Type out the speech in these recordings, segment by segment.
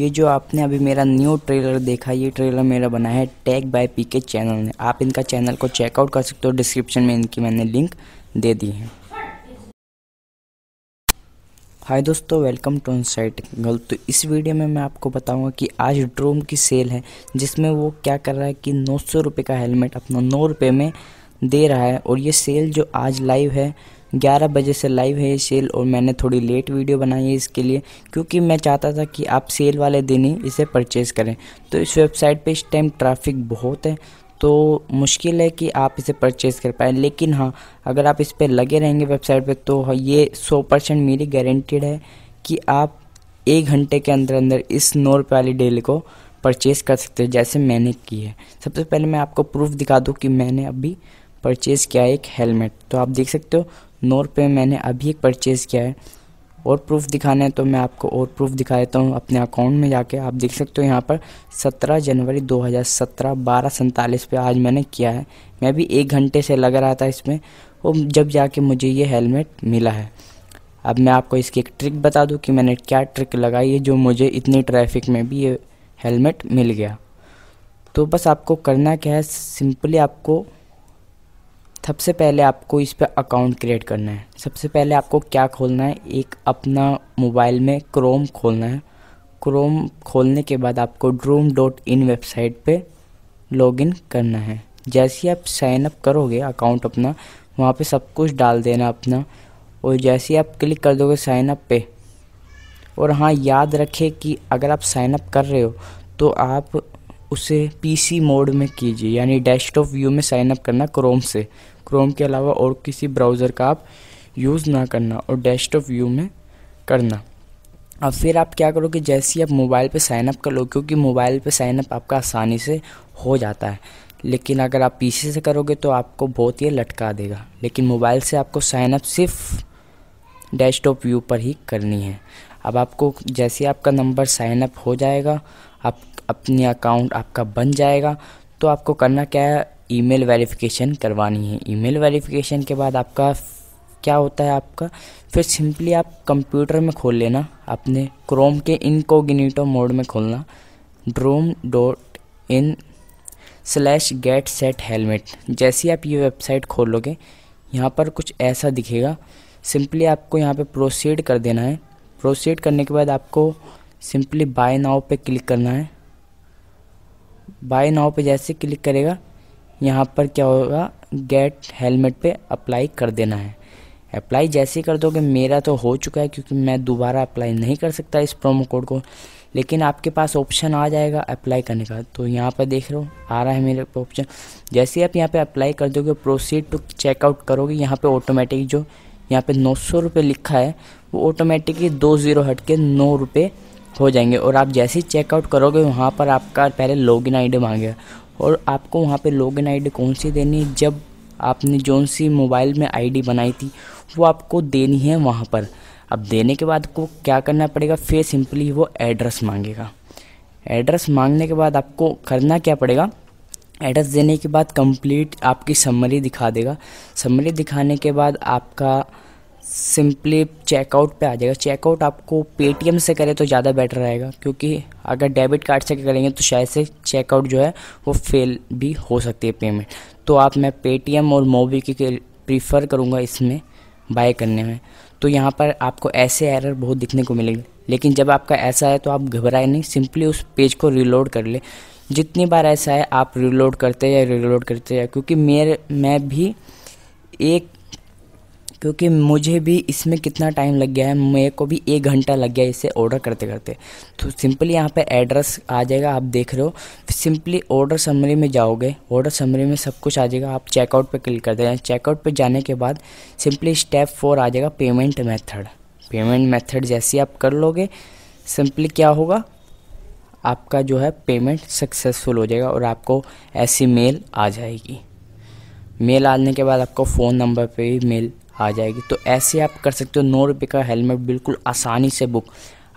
ये जो आपने अभी मेरा न्यू ट्रेलर देखा ये ट्रेलर मेरा बना है tag by P K channel ने आप इनका चैनल को चेकआउट कर सकते हो डिस्क्रिप्शन में इनकी मैंने लिंक दे दी है हाय दोस्तों वेलकम टू इन साइट तो इस वीडियो में मैं आपको बताऊंगा कि आज ड्रोम की सेल है जिसमें वो क्या कर रहा है कि नौ सौ रुपये का हेलमेट अपना नौ रुपये में दे रहा है और ये सेल जो आज लाइव है 11 बजे से लाइव है सेल और मैंने थोड़ी लेट वीडियो बनाई है इसके लिए क्योंकि मैं चाहता था कि आप सेल वाले दिन ही इसे परचेज़ करें तो इस वेबसाइट पे इस टाइम ट्रैफिक बहुत है तो मुश्किल है कि आप इसे परचेज़ कर पाए लेकिन हाँ अगर आप इस पर लगे रहेंगे वेबसाइट पर तो हाँ, ये सौ परसेंट मेरी गारंटीड है कि आप एक घंटे के अंदर अंदर इस नौ रुपये वाली डेल को परचेज़ कर सकते हैं जैसे मैंने की है सबसे पहले मैं आपको प्रूफ दिखा दूँ कि मैंने अभी परचेज़ किया है एक हेलमेट तो आप देख सकते हो नौ रुपये में मैंने अभी एक परचेज़ किया है और प्रूफ दिखाना है तो मैं आपको और प्रूफ दिखा देता हूँ अपने अकाउंट में जाके आप देख सकते हो यहाँ पर 17 जनवरी 2017 बारह सैंतालीस पे आज मैंने किया है मैं भी एक घंटे से लग रहा था इसमें और जब जाके मुझे ये हेलमेट मिला है अब मैं आपको इसकी एक ट्रिक बता दूँ कि मैंने क्या ट्रिक लगाई है जो मुझे इतनी ट्रैफिक में भी ये हेलमेट मिल गया तो बस आपको करना क्या है सिंपली आपको सबसे पहले आपको इस पर अकाउंट क्रिएट करना है सबसे पहले आपको क्या खोलना है एक अपना मोबाइल में क्रोम खोलना है क्रोम खोलने के बाद आपको ड्रूम डॉट इन वेबसाइट पर लॉगिन करना है जैसे ही आप साइन अप करोगे अकाउंट अपना वहाँ पे सब कुछ डाल देना अपना और जैसे ही आप क्लिक कर दोगे साइन अप पे और हाँ याद रखें कि अगर आप साइन अप कर रहे हो तो आप उसे पीसी मोड में कीजिए यानी डेस्कटॉप व्यू में साइन अप करना क्रोम से क्रोम के अलावा और किसी ब्राउज़र का आप यूज़ ना करना और डेस्कटॉप व्यू में करना अब फिर आप क्या करोगे जैसे ही आप मोबाइल पे साइन अप कर लो क्योंकि मोबाइल पे साइन अप आपका आसानी से हो जाता है लेकिन अगर आप पीसी से करोगे तो आपको बहुत ही लटका देगा लेकिन मोबाइल से आपको साइन अप सिर्फ डेस्कटॉप व्यू पर ही करनी है अब आपको जैसे आपका नंबर साइन अप हो जाएगा आप अपने अकाउंट आपका बन जाएगा तो आपको करना क्या है ईमेल वेरिफिकेशन करवानी है ईमेल वेरिफिकेशन के बाद आपका क्या होता है आपका फिर सिंपली आप कंप्यूटर में खोल लेना अपने क्रोम के इनकोगिनीटो मोड में खोलना Droom dot in slash get set helmet जैसे आप ये वेबसाइट खोलोगे यहाँ पर कुछ ऐसा दिखेगा सिंपली आपको यहाँ पे प्रोसीड कर देना है प्रोसीड करने के बाद आपको सिंपली बाय नाव पे क्लिक करना है बाय नाव पे जैसे क्लिक करेगा यहाँ पर क्या होगा गेट हेलमेट पे अप्लाई कर देना है अप्लाई जैसे कर दोगे मेरा तो हो चुका है क्योंकि मैं दोबारा अप्लाई नहीं कर सकता इस प्रोमो कोड को लेकिन आपके पास ऑप्शन आ जाएगा अप्लाई करने का तो यहाँ पर देख रहे हो आ रहा है मेरे ऑप्शन जैसे ही आप यहाँ पे अप्लाई कर दोगे प्रोसीड टू चेकआउट करोगे यहाँ पे ऑटोमेटिक जो यहाँ पे नौ सौ लिखा है वो ऑटोमेटिकली दो ज़ीरो हट के नौ रुपये हो जाएंगे और आप जैसे ही चेकआउट करोगे वहाँ पर आपका पहले लॉगिन आईडी मांगेगा और आपको वहाँ पे लॉगिन आईडी कौन सी देनी है जब आपने जौन सी मोबाइल में आईडी बनाई थी वो आपको देनी है वहाँ पर अब देने के बाद को क्या करना पड़ेगा फिर सिंपली वो एड्रेस मांगेगा एड्रेस मांगने के बाद आपको करना क्या पड़ेगा एड्रेस देने के बाद कंप्लीट आपकी समरी दिखा देगा समरी दिखाने के बाद आपका सिंपली चेकआउट पे आ जाएगा चेकआउट आपको पेटीएम से करें तो ज़्यादा बेटर रहेगा क्योंकि अगर डेबिट कार्ड से करेंगे तो शायद से चेकआउट जो है वो फेल भी हो सकती है पेमेंट तो आप मैं पेटीएम और मोबी के प्रीफर करूँगा इसमें बाय करने में तो यहाँ पर आपको ऐसे एरर बहुत दिखने को मिलेंगे लेकिन जब आपका ऐसा है तो आप घबराए नहीं सिंपली उस पेज को रिलोड कर ले जितनी बार ऐसा है आप रिलोड करते या रिलोड करते या क्योंकि मेरे मैं भी एक क्योंकि मुझे भी इसमें कितना टाइम लग गया है मेरे को भी एक घंटा लग गया इसे ऑर्डर करते करते तो सिंपली यहाँ पे एड्रेस आ जाएगा आप देख रहे हो सिंपली ऑर्डर समरी में जाओगे ऑर्डर समरी में सब कुछ आ जाएगा आप चेकआउट पे क्लिक कर देना चेकआउट पे जाने के बाद सिंपली स्टेप फोर आ जाएगा पेमेंट मेथड पेमेंट मेथड जैसे आप कर लोगे सिंपली क्या होगा आपका जो है पेमेंट सक्सेसफुल हो जाएगा और आपको ऐसी मेल आ जाएगी मेल आने के बाद आपको फ़ोन नंबर पे भी मेल आ जाएगी तो ऐसे आप कर सकते हो नौ रुपये का हेलमेट बिल्कुल आसानी से बुक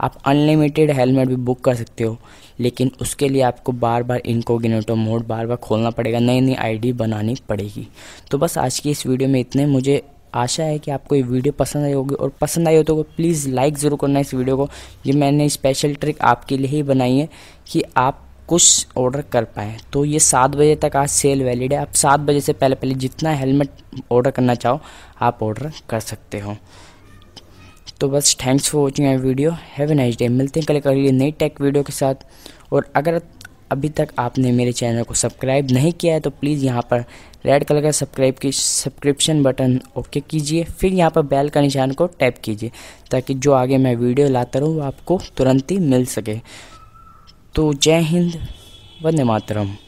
आप अनलिमिटेड हेलमेट भी बुक कर सकते हो लेकिन उसके लिए आपको बार बार इनकोगिनेटो मोड बार बार खोलना पड़ेगा नई नई आईडी बनानी पड़ेगी तो बस आज की इस वीडियो में इतने मुझे आशा है कि आपको ये वीडियो पसंद आई होगी और पसंद आई हो तो प्लीज़ लाइक ज़रूर करना इस वीडियो को ये मैंने स्पेशल ट्रिक आपके लिए ही बनाई है कि आप कुछ ऑर्डर कर पाए तो ये सात बजे तक आज सेल वैलिड है आप सात बजे से पहले पहले जितना हेलमेट ऑर्डर करना चाहो आप ऑर्डर कर सकते हो तो बस thanks for watching I video have a nice day मिलते हैं कल कल नई टेक वीडियो के साथ और अगर अभी तक आपने मेरे चैनल को सब्सक्राइब नहीं किया है तो प्लीज़ यहाँ पर रेड कलर का सब्सक्राइब की सब्सक्रिप्शन बटन ओके कीजिए फिर यहाँ पर बेल का निशान को टैप कीजिए ताकि जो आगे मैं वीडियो लाता रहूँ वो आपको तुरंत ही मिल सके तो जय हिंद वंदे मातरम